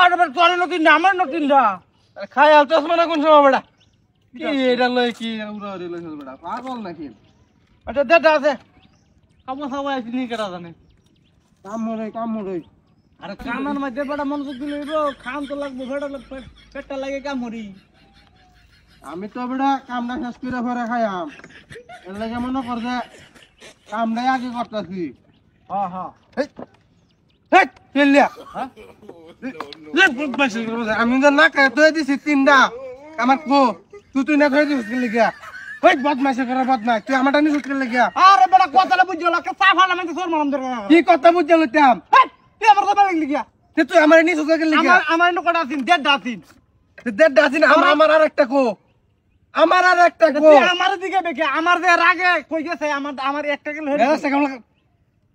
আর আবার তোর নতুন না আমার নতুন না খাই আলতে আসবে মানে না কোন সময় বেড়া কি এটা লই কি উড়াউড়ি লই বেড়া পাগল নাকি আচ্ছা দাদা আছে কামো সবাই আছে নি কেটা জানে কাম মরে কাম মরে আরে কামের মধ্যে বেড়া মনোযোগ দিলে খান তো লাগবে বেড়া পেটটা লাগে কাম মরি আমি তো বেড়া কামটা শেষ করে ঘরে খাই আম এর লাগে মনে করছে কামটাই আগে করতেছি হ্যাঁ হ্যাঁ হ্যাঁ? আমি তো না তুই দিছি তিনটা আমার কো তুই তুই না ধরে দিস লিখিয়া ওই বদমাইশি করে বদমাই তুই আমারটা লিখিয়া কথা বুঝছো লইতাম তুই আমার কথা লিখিয়া তুই আমার নিয়ে সুটকে লিখিয়া আমার একটা কো আমার আর দিকে দেখে আমার যে রাগে কই গেছে আমার আমার একটা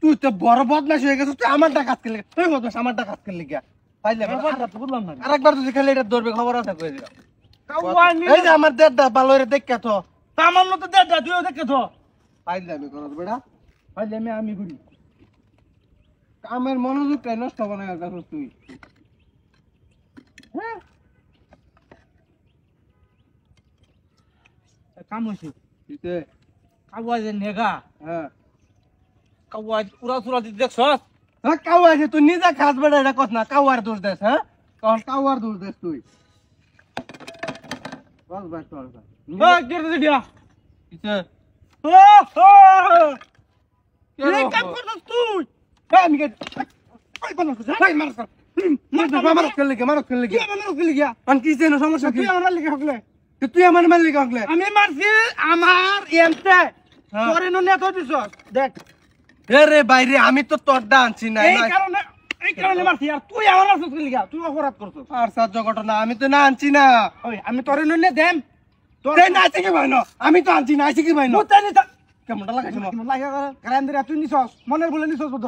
তুই তো বড় বদমাস হয়ে গেছিস তুই আমারটা কাজ করলি তুই বদমাস আমারটা কাজ করলি গিয়া পাইলে বুঝলাম না আরেকবার যে আমার দেড়টা বালরে দেখে হ্যাঁ? কাম হয়েছে নেগা হ্যাঁ কাওয়া উড়া চুরা দিতে দেখছ হ্যাঁ তুই নিজে খাস বেড়া এটা কস না কাওয়ার দোষ দেশ হ্যাঁ কারণ কাওয়ার দোষ তুই বস ভাই তুই ভাই হ্যাঁ, আমি কে ভাই বানাস ভাই মারছ মানে? মারছ খেলে গে মারছ খেলে গে সমস্যা তুই আমার মালিক হকলে তুই আমার মারলি হকলে আমি মারছি আমার এমতে হ্যাঁ। তোরে নুনে তো দিছস দেখ রে বাইরে আমি তো তরডা আনছি না এই কারণে এই কারণে মারছি তুই আমার মারছিস কি লিগা তুই অপরাধ করছিস আর সাজ ঘটনা আমি তো না আনছি না ওই আমি তোরে নইলে দেম তোরে না কি ভাইনো আমি তো আনছি না আছে কি ভাইনো তুই নি কেমনটা লাগাইছ না লাগা কারণ তুই নিছস মনের বলে নিছস বদ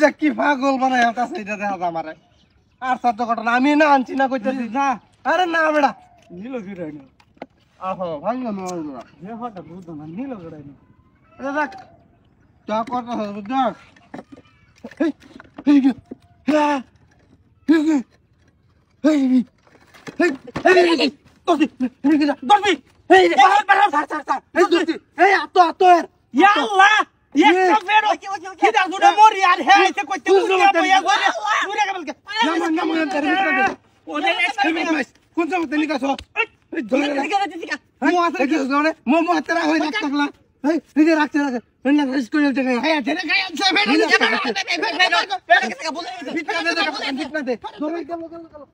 যা কি পাগল বানায় আছে এটা দেখা যা আমারে আর সাজ ঘটনা আমি না আনছি না কইতেছিস না আরে না বেড়া নীল Dá a corda, dá. মো হাতে রাখতে থাকলা नीचे रखते रख मैंने इसको जलते गए है तेरे गए हमसे बैठ बैठ बैठ बैठ बैठ बैठ बैठ बैठ बैठ बैठ बैठ बैठ बैठ बैठ बैठ बैठ बैठ बैठ बैठ